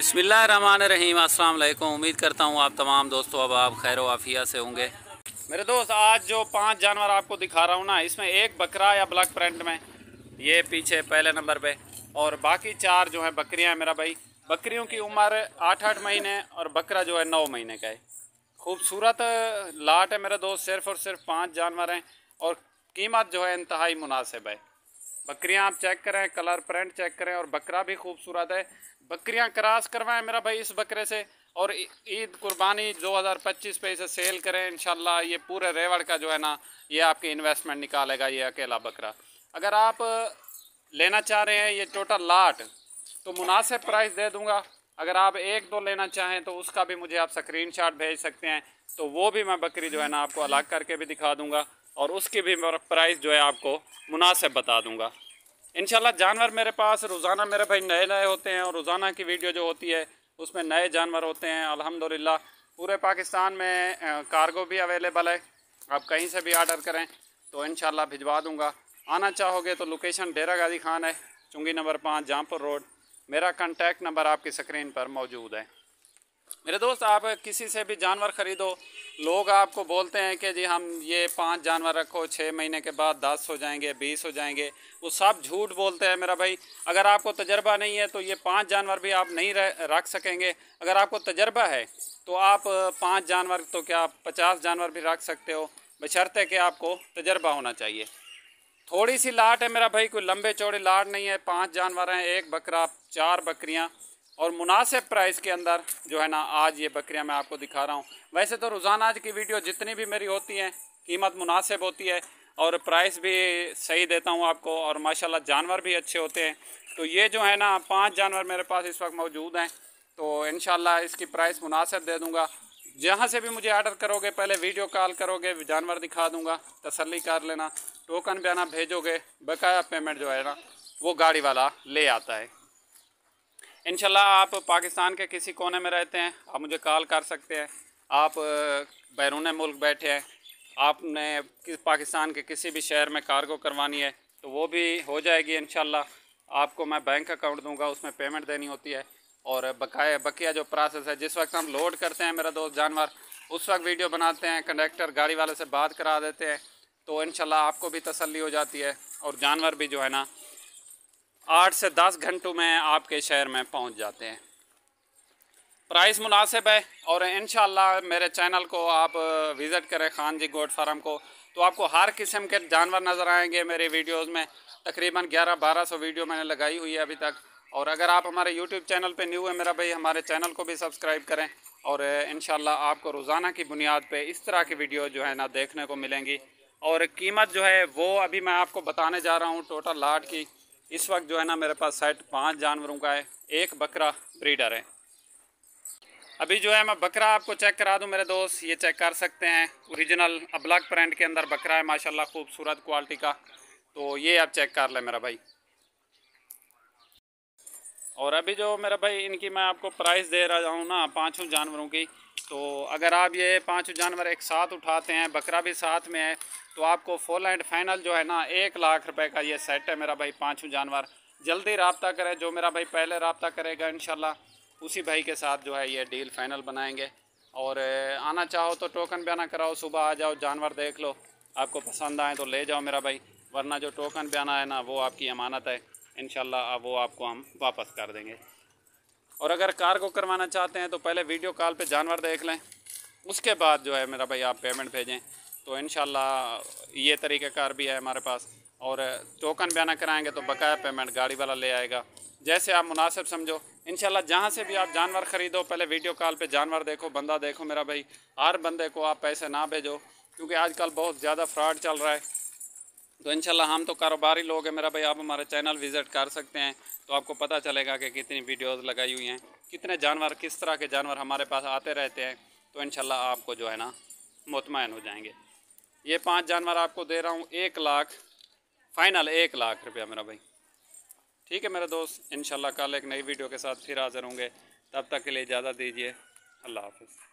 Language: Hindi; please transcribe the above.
बसमीम अल्लाम उम्मीद करता हूँ आप तमाम दोस्तों अब आप खैर वाफिया से होंगे मेरे दोस्त आज जो पांच जानवर आपको दिखा रहा हूँ ना इसमें एक बकरा या ब्लैक प्रिंट में ये पीछे पहले नंबर पे और बाकी चार जो है बकरियाँ हैं मेरा भाई बकरियों की उम्र आठ आठ महीने और बकरा जो है नौ महीने का है खूबसूरत लाट है मेरा दोस्त सिर्फ और सिर्फ पाँच जानवर हैं और कीमत जो है इंतहाई मुनासिब है बकरियां आप चेक करें कलर प्रिंट चेक करें और बकरा भी खूबसूरत है बकरियां क्रॉस करवाएं मेरा भाई इस बकरे से और ईद कुर्बानी 2025 पे इसे सेल करें इनशाला ये पूरे रेवड़ का जो है ना ये आपकी इन्वेस्टमेंट निकालेगा ये अकेला बकरा अगर आप लेना चाह रहे हैं ये टोटल लाट तो मुनासिब प्राइस दे दूँगा अगर आप एक दो लेना चाहें तो उसका भी मुझे आप स्क्रीन भेज सकते हैं तो वो भी मैं बकरी जो है ना आपको अलग करके भी दिखा दूँगा और उसकी भी प्राइस जो है आपको मुनासिब बता दूँगा इनशाला जानवर मेरे पास रोज़ाना मेरे भाई नए नए होते हैं और रोज़ाना की वीडियो जो होती है उसमें नए जानवर होते हैं अल्हम्दुलिल्लाह पूरे पाकिस्तान में कार्गो भी अवेलेबल है आप कहीं से भी आर्डर करें तो इन भिजवा दूंगा आना चाहोगे तो लोकेशन डेरा गाजी खान है चुंगी नंबर पाँच जामपुर रोड मेरा कॉन्टैक्ट नंबर आपकी स्क्रीन पर मौजूद है मेरे दोस्त आप किसी से भी जानवर ख़रीदो लोग आपको बोलते हैं कि जी हम ये पांच जानवर रखो छः महीने के बाद दस हो जाएंगे बीस हो जाएंगे वो सब झूठ बोलते हैं मेरा भाई अगर आपको तजर्बा नहीं है तो ये पांच जानवर भी आप नहीं रख सकेंगे अगर आपको तजर्बा है तो आप पांच जानवर तो क्या आप पचास जानवर भी रख सकते हो बशर्ते कि आपको तजर्बा होना चाहिए थोड़ी सी लाट है मेरा भाई कोई लंबे चौड़े लाट नहीं है पाँच जानवर हैं एक बकरा चार बकरियाँ और मुनासिब प्राइस के अंदर जो है ना आज ये बकरियां मैं आपको दिखा रहा हूँ वैसे तो रोज़ाना आज की वीडियो जितनी भी मेरी होती हैं कीमत मुनासिब होती है और प्राइस भी सही देता हूँ आपको और माशाल्लाह जानवर भी अच्छे होते हैं तो ये जो है ना पांच जानवर मेरे पास इस वक्त मौजूद हैं तो इन इसकी प्राइस मुनासिब दे दूँगा जहाँ से भी मुझे आर्डर करोगे पहले वीडियो कॉल करोगे जानवर दिखा दूँगा तसली कर लेना टोकन बयाना भेजोगे बकाया पेमेंट जो है ना वो गाड़ी वाला ले आता है इन आप पाकिस्तान के किसी कोने में रहते हैं आप मुझे कॉल कर सकते हैं आप बैरून मुल्क बैठे हैं आपने पाकिस्तान के किसी भी शहर में कार्गो करवानी है तो वो भी हो जाएगी इन आपको मैं बैंक अकाउंट दूंगा उसमें पेमेंट देनी होती है और बकाया बकिया जो प्रोसेस है जिस वक्त हम लोड करते हैं मेरा दोस्त जानवर उस वक्त वीडियो बनाते हैं कंडक्टर गाड़ी वाले से बात करा देते हैं तो इन आपको भी तसली हो जाती है और जानवर भी जो है ना आठ से दस घंटों में आपके शहर में पहुंच जाते हैं प्राइस मुनासिब है और इन मेरे चैनल को आप विज़िट करें खान जी गोड फार्म को तो आपको हर किस्म के जानवर नज़र आएंगे मेरे वीडियोस में तकरीबन 11-1200 वीडियो मैंने लगाई हुई है अभी तक और अगर आप हमारे यूट्यूब चैनल पे न्यू है मेरा भाई हमारे चैनल को भी सब्सक्राइब करें और इन आपको रोज़ाना की बुनियाद पर इस तरह की वीडियो जो है ना देखने को मिलेंगी और कीमत जो है वो अभी मैं आपको बताने जा रहा हूँ टोटल लाट की इस वक्त जो है ना मेरे पास सेट पाँच जानवरों का है एक बकरा ब्रीडर है अभी जो है मैं बकरा आपको चेक करा दूं मेरे दोस्त ये चेक कर सकते हैं ओरिजिनल अब्लाक ब्रांड के अंदर बकरा है माशाल्लाह खूबसूरत क्वालिटी का तो ये आप चेक कर लें मेरा भाई और अभी जो मेरा भाई इनकी मैं आपको प्राइस दे रहा हूँ ना पाँचों जानवरों की तो अगर आप ये पाँचों जानवर एक साथ उठाते हैं बकरा भी साथ में है तो आपको फुल एंड फाइनल जो है ना एक लाख रुपए का ये सेट है मेरा भाई पाँचों जानवर जल्दी रबता करें जो मेरा भाई पहले रबता करेगा इन उसी भाई के साथ जो है ये डील फाइनल बनाएंगे और आना चाहो तो टोकन बयाना कराओ सुबह आ जाओ जानवर देख लो आपको पसंद आए तो ले जाओ मेरा भाई वरना जो टोकन बयाना है ना वो आपकी अमानत है इन वो आपको हम वापस कर देंगे और अगर कार को करवाना चाहते हैं तो पहले वीडियो कॉल पे जानवर देख लें उसके बाद जो है मेरा भाई आप पेमेंट भेजें तो इन ये तरीक़ाकार भी है हमारे पास और टोकन बयाना कराएँगे तो बकाया पेमेंट गाड़ी वाला ले आएगा जैसे आप मुनासिब समझो इन जहाँ से भी आप जानवर ख़रीदो पहले वीडियो कॉल पे जानवर देखो बंदा देखो मेरा भाई हर बंदे को आप पैसे ना भेजो क्योंकि आजकल बहुत ज़्यादा फ्रॉड चल रहा है तो इनशाला हम तो कारोबारी लोग हैं मेरा भाई आप हमारा चैनल विज़िट कर सकते हैं तो आपको पता चलेगा कि कितनी वीडियोस लगाई हुई हैं कितने जानवर किस तरह के जानवर हमारे पास आते रहते हैं तो इनशाला आपको जो है ना मुतमैन हो जाएंगे ये पाँच जानवर आपको दे रहा हूँ एक लाख फ़ाइनल एक लाख रुपया मेरा भाई ठीक है मेरे दोस्त इन कल एक नई वीडियो के साथ फिर हाजिर होंगे तब तक के लिए इजाज़त दीजिए अल्लाह हाफिज़